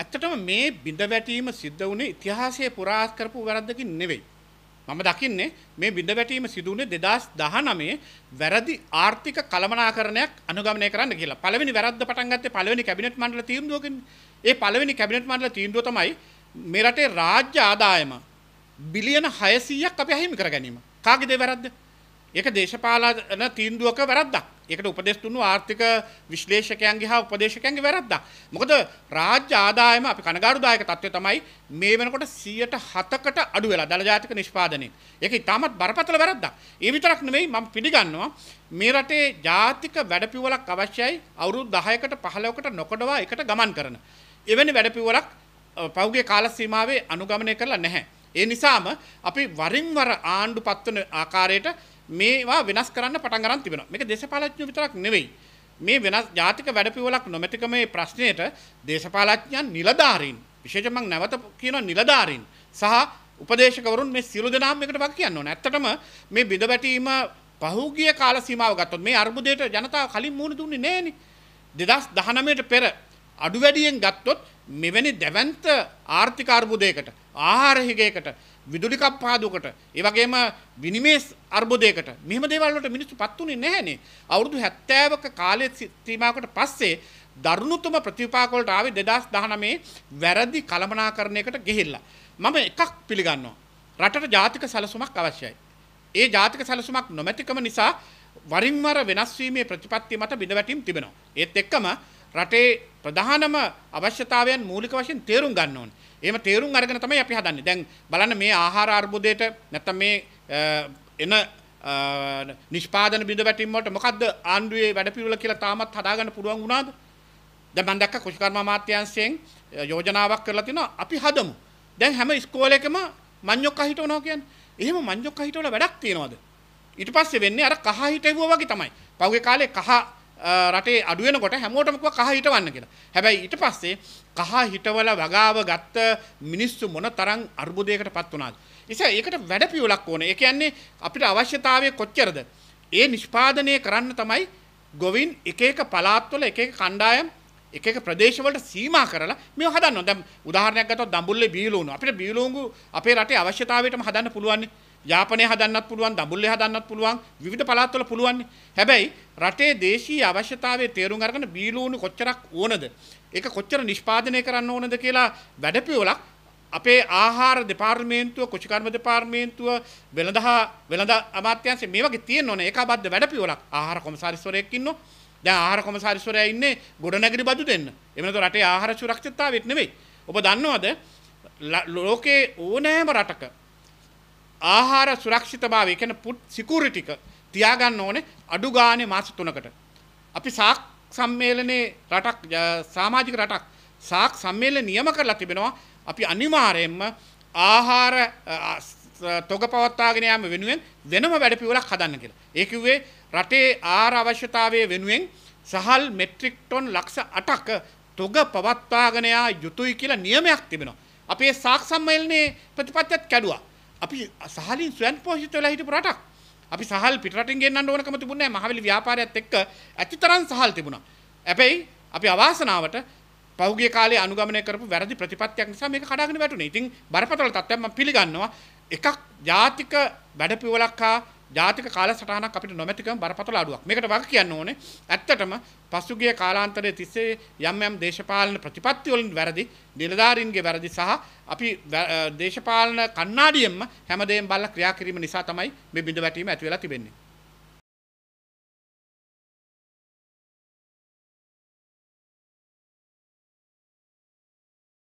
ඇත්තටම මේ බිඳ වැටීම සිද්ධ වුණේ ඉතිහාසයේ පුරාස් කරපු වැරද්දකින් නෙවෙයි. මම දකින්නේ මේ බිඳ වැටීම සිදු වුණේ 2019 වැරදි ආර්ථික කළමනාකරණයක් අනුගමනය කරන්න කියලා. පළවෙනි වැරද්ද පටන් ගත්තේ පළවෙනි කැබිනට් මණ්ඩල තීන්දුවකින්නේ. ඒ පළවෙනි කැබිනට් මණ්ඩල තීන්දුව තමයි මේ රටේ රාජ්‍ය ආදායම බිලියන 600ක් අපි අහිමි කර ගැනීම. කාගේද වැරද්ද? ඒක දේශපාලන තීන්දුවක වැරද්දක්. ඒකට උපදෙස් දුන්නු ආර්ථික විශ්ලේෂකයන්ගේ හා උපදේශකයන්ගේ වැරද්දක්. මොකද රාජ්‍ය ආදායම අපි කනගාටුදායක තත්ත්වය තමයි මේ වෙනකොට 107කට අඩු වෙලා දල ජාතික නිෂ්පාදනයේ. ඒක ඉතාමත් බරපතල වැරද්දක්. ඒ විතරක් නෙමෙයි මම පිළිගන්නවා මේ රටේ ජාතික වැඩපිළිවෙලක් අවශ්‍යයි අවුරුදු 10කට 15කට නොකඩවා එකට ගමන් කරන. එවැනි වැඩපිළිවෙලක් පෞගේ කාල සීමාවේ අනුගමනය කරලා නැහැ. ඒ නිසාම අපි වරින් වර ආණ්ඩු පත්වන ආකාරයට මේවා වෙනස් කරන්න පටන් ගන්න තිබෙනවා. මේක දේශපාලඥයෝ විතරක් නෙවෙයි. මේ වෙනස් ජාතික වැඩපිළිවෙලක් නොමැතිකම මේ ප්‍රශ්නයට දේශපාලඥයන් නිලධාරීන් විශේෂයෙන්ම නැවත කියන නිලධාරීන් සහ උපදේශකවරුන් මේ සියලු දෙනාම එකට බක් කියන්න ඕනේ. ඇත්තටම මේ බිඳ වැටීම පහුගිය කාල සීමාව ගත්තොත් මේ අර්බුදයට ජනතාව කලින් මුහුණ දුන්නේ නැහෙනේ. 2019ට පෙර අඩු වැඩියෙන් ගත්තොත් මෙවැනි දැවැන්ත ආර්ථික අර්බුදයකට ආහාර හිගයකට විදුලි කප් පාදුවකට ඒ වගේම විනිමේ අර්බුදයකට මෙහෙම දේවල් වලට මිනිස්සු පත් උනේ නැහනේ අවුරුදු 70ක කාලයේ සීමාවකට පස්සේ දරුණුතම ප්‍රතිපාක වලට ආවේ 2019 වැරදි කළමනාකරණයකට ගෙහිලා මම එකක් පිළිගන්නවා රටට ජාතික සැලසුමක් අවශ්‍යයි ඒ ජාතික සැලසුමක් නොමැතිකම නිසා වරින් වර වෙනස් වීමේ ප්‍රතිපත්තිය මත බිඳවැටීම් තිබෙනවා ඒත් එක්කම රටේ ප්‍රධානම අවශ්‍යතාවයන් මූලික වශයෙන් තේරුම් ගන්න ඕනේ. එහෙම තේරුම් අරගෙන තමයි අපි හදන්නේ. දැන් බලන්න මේ ආහාර අර්බුදයට නැත්තම් මේ එන නිෂ්පාදන බිඳ වැටීම් වලට මොකද්ද ආණ්ඩුවේ වැඩපිළිවෙල කියලා තාමත් හදාගන්න පුළුවන් වුණාද? දැන් මම දැක්ක කෘෂිකර්ම අමාත්‍යාංශයෙන් යෝජනාවක් කරලා තිනවා අපි හදමු. දැන් හැම ඉස්කෝලේකම මඤ්ඤොක්ක හිටවනවා කියන්නේ. එහෙම මඤ්ඤොක්ක හිටවලා වැඩක් තියනවද? ඊට පස්සේ වෙන්නේ අර කහ හිටෙවුවා වගේ තමයි. පහුගිය කාලේ කහ රටේ අඩුවෙනකොට හැමෝටමක කහ හිටවන්න කියලා. හැබැයි ඊට පස්සේ කහ හිටවල වගාව ගත්ත මිනිස්සු මොන තරම් අර්බුදයකට පත් වුණාද. නිසා ඒකට වැඩ පියවලක් ඕනේ. ඒ කියන්නේ අපිට අවශ්‍යතාවය කොච්චරද? ඒ නිෂ්පාදනය කරන්න තමයි ගොවින් එක එක පළාත්වල එක එක කණ්ඩායම් එක එක ප්‍රදේශවලට සීමා කරලා මේ හදන්න දැම් උදාහරණයක් ගතොත් දඹුල්ලේ බීලෝණු අපිට බීලෝණු අපේ රටේ අවශ්‍යතාවයටම හදන්න පුළුවන්නේ යාපනය හදන්නත් පුළුවන් දඹුල්ලේ හදන්නත් පුළුවන් විවිධ පළාත්වල පුළුවන්. හැබැයි රටේ දේශීය අවශ්‍යතාවයේ තේරුම් අරගෙන බීලූණු කොච්චරක් ඕනද? ඒක කොච්චර නිෂ්පාදනය කරන්න ඕනද කියලා වැඩපිළිවෙලක් අපේ ආහාර දෙපාර්තමේන්තුව කුෂිකර්ම දෙපාර්තමේන්තුව වෙළඳහා වෙළඳ අමාත්‍යංශය මේ වගේ තියෙන්න ඕනේ ඒකාබද්ධ වැඩපිළිවෙලක් ආහාර කොමසාරිස්වරයෙක් ඉන්නෝ දැන් ආහාර කොමසාරිස්වරයා ඉන්නේ ගොඩනැගිලි බදු දෙන්න එහෙම නැත්නම් රටේ ආහාර සුරක්ෂිතතාවෙත් නෙමෙයි ඔබ දන්නවද ලෝකේ ඕනෑම රටක ආහාර සුරක්ෂිතභාවය කියන පුට් සිකූරිටික තියාගන්න ඕනේ අඩු ගානේ මාස තුනකට. අපි සාක් සම්මේලනයේ රටක් සමාජික රටක් සාක් සම්මේලන නියම කරලා තිබෙනවා අපි අනිවාර්යයෙන්ම ආහාර තොග පවත්වාගෙන යාම වෙනුවෙන් වෙනම වැඩපිළිවෙලක් හදන්න කියලා. ඒ කිව්වේ රටේ ආහාර අවශ්‍යතාවය වෙනුවෙන් සහල් මෙට්‍රික් ටොන් ලක්ෂ 8ක තොග පවත්වාගෙන යා යුතුයි කියලා නියමයක් තිබෙනවා. අපේ සාක් සම්මේලනයේ ප්‍රතිපත්තියත් කැඩුවා. අපි සහලින් ස්වයන් පෝෂිත වෙලා හිටපු රටක්. අපි සහල් පිටරටින් ගෙන්නන්න ඕනකම තිබුණේ නැහැ. මහවැලි ව්‍යාපාරයත් එක්ක ඇතිතරම් සහල් තිබුණා. හැබැයි අපි අවාසනාවට පහුගිය කාලේ අනුගමනය කරපු වැරදි ප්‍රතිපත්තියක් නිසා මේක කඩාගෙන වැටුනේ. ඉතින් බරපතල තත්ත්වයක් මම පිළිගන්නවා. එකක් ජාතික වැඩපිළිවෙලක් හා ජාතික කාලසටහනක් අපිට නොමැතිකම බරපතල අඩුවක්. මේකට වග කියන්න ඕනේ. ඇත්තටම පසුගිය කාලාන්තරයේ තිස්සේ යම් යම් දේශපාලන ප්‍රතිපත්ති වලින් වැරදි, නිලධාරීන්ගේ වැරදි සහ අපි දේශපාලන කණ්ණාඩියෙන්ම හැමදේම බලලා ක්‍රියා කිරීම නිසා තමයි මේ බිඳ වැටීම ඇති වෙලා තිබෙන්නේ.